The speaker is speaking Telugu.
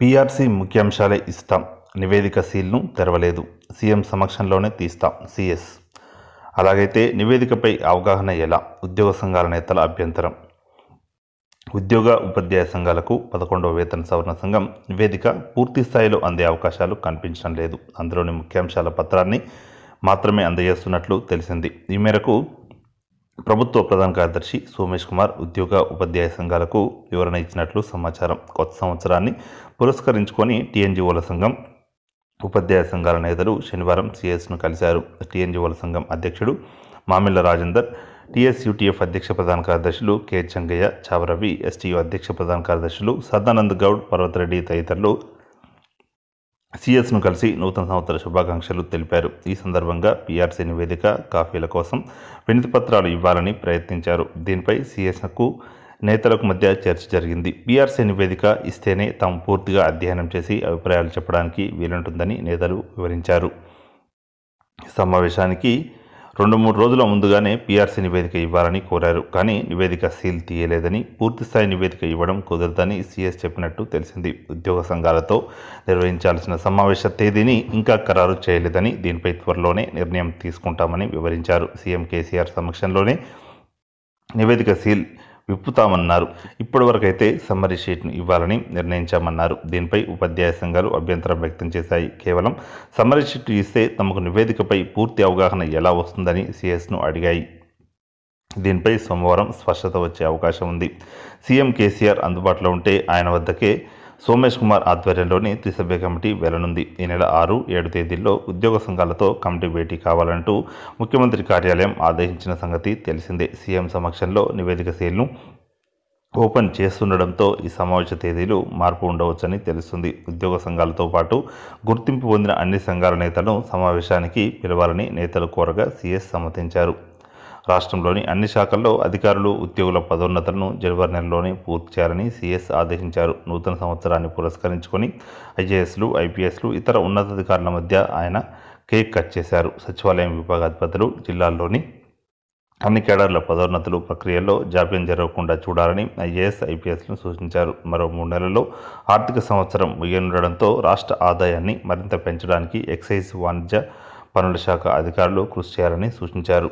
పీఆర్సీ ముఖ్యాంశాలే ఇస్తాం నివేదిక సీల్ను తెరవలేదు సీఎం సమక్షంలోనే తీస్తాం సిఎస్ అలాగైతే నివేదికపై అవగాహన ఎలా ఉద్యోగ సంఘాల నేతల అభ్యంతరం ఉద్యోగ ఉపాధ్యాయ సంఘాలకు పదకొండవ వేతన సవరణ సంఘం నివేదిక పూర్తి స్థాయిలో అందే అవకాశాలు కనిపించడం లేదు అందులోని ముఖ్యాంశాల పత్రాన్ని మాత్రమే అందజేస్తున్నట్లు తెలిసింది ఈ మేరకు ప్రభుత్వ ప్రధాన కార్యదర్శి సోమేష్ కుమార్ ఉద్యోగ ఉపాధ్యాయ సంఘాలకు వివరణ ఇచ్చినట్లు సమాచారం కొత్త సంవత్సరాన్ని పురస్కరించుకొని టీఎన్జీఓల సంఘం ఉపాధ్యాయ సంఘాల నేతలు శనివారం సిఎస్ను కలిశారు టీఎన్జీఓల సంఘం అధ్యక్షుడు మామిళ్ళ రాజేందర్ టీఎస్యూటీఎఫ్ అధ్యక్ష ప్రధాన కార్యదర్శులు కె చంగయ్య చావరవి ఎస్టీయు అధ్యక్ష ప్రధాన కార్యదర్శులు సదానంద్ గౌడ్ పర్వతరెడ్డి తదితరులు సీఎస్ను కలిసి నూతన సంవత్సర శుభాకాంక్షలు తెలిపారు ఈ సందర్భంగా పీఆర్సీ నివేదిక కాఫీల కోసం వినతిపత్రాలు ఇవ్వాలని ప్రయత్నించారు దీనిపై సీఎస్కు నేతలకు మధ్య చర్చ జరిగింది పీఆర్సీ నివేదిక ఇస్తేనే తాము పూర్తిగా అధ్యయనం చేసి అభిప్రాయాలు చెప్పడానికి వీలుంటుందని నేతలు వివరించారు సమావేశానికి రెండు మూడు రోజుల ముందుగానే పీఆర్సీ నివేదిక ఇవ్వాలని కోరారు కానీ నివేదిక సీల్ తీయలేదని పూర్తిస్థాయి నివేదిక ఇవ్వడం కుదరదని సీఎస్ చెప్పినట్టు తెలిసింది ఉద్యోగ సంఘాలతో నిర్వహించాల్సిన సమావేశ తేదీని ఇంకా ఖరారు చేయలేదని దీనిపై త్వరలోనే నిర్ణయం తీసుకుంటామని వివరించారు సీఎం కేసీఆర్ సమక్షంలోనే నివేదిక సీల్ విప్పుతామన్నారు ఇప్పటివరకైతే సమ్మరీ షీట్ను ఇవ్వాలని నిర్ణయించామన్నారు దీనిపై ఉపాధ్యాయ సంఘాలు అభ్యంతరం వ్యక్తం చేశాయి కేవలం సమ్మరీ షీట్ ఇస్తే తమకు నివేదికపై పూర్తి అవగాహన ఎలా వస్తుందని సిఎస్ను అడిగాయి దీనిపై సోమవారం స్పష్టత వచ్చే అవకాశం ఉంది సీఎం కేసీఆర్ అందుబాటులో ఉంటే ఆయన వద్దకే సోమేష్ కుమార్ ఆధ్వర్యంలోని త్రిసభ్య కమిటీ వెళ్లనుంది ఈ నెల ఆరు ఏడు తేదీల్లో ఉద్యోగ సంఘాలతో కమిటీ భేటీ కావాలంటూ ముఖ్యమంత్రి కార్యాలయం ఆదేశించిన సంగతి తెలిసిందే సీఎం సమక్షంలో నివేదిక సేల్ను ఓపెన్ చేస్తుండడంతో ఈ సమావేశ తేదీలు మార్పు ఉండవచ్చని తెలుస్తుంది ఉద్యోగ సంఘాలతో పాటు గుర్తింపు పొందిన అన్ని సంఘాల నేతలను సమావేశానికి పిలవాలని నేతలు కోరగా సీఎస్ సమ్మతించారు రాష్ట్రంలోని అన్ని శాఖల్లో అధికారులు ఉద్యోగుల పదోన్నతులను జనవరి నెలలోనే పూర్తి చేయాలని సీఎస్ ఆదేశించారు నూతన సంవత్సరాన్ని పురస్కరించుకొని ఐఏఎస్లు ఐపీఎస్లు ఇతర ఉన్నతాధికారుల మధ్య ఆయన కేక్ కట్ చేశారు సచివాలయం విభాగాధిపతులు జిల్లాల్లోని అన్ని కేడర్ల పదోన్నతులు ప్రక్రియల్లో జాప్యం జరగకుండా చూడాలని ఐఏఎస్ ఐపీఎస్లను సూచించారు మరో మూడు నెలల్లో ఆర్థిక సంవత్సరం ముగియనుండడంతో రాష్ట్ర ఆదాయాన్ని మరింత పెంచడానికి ఎక్సైజ్ వాణిజ్య పనుల శాఖ అధికారులు కృషి చేయాలని సూచించారు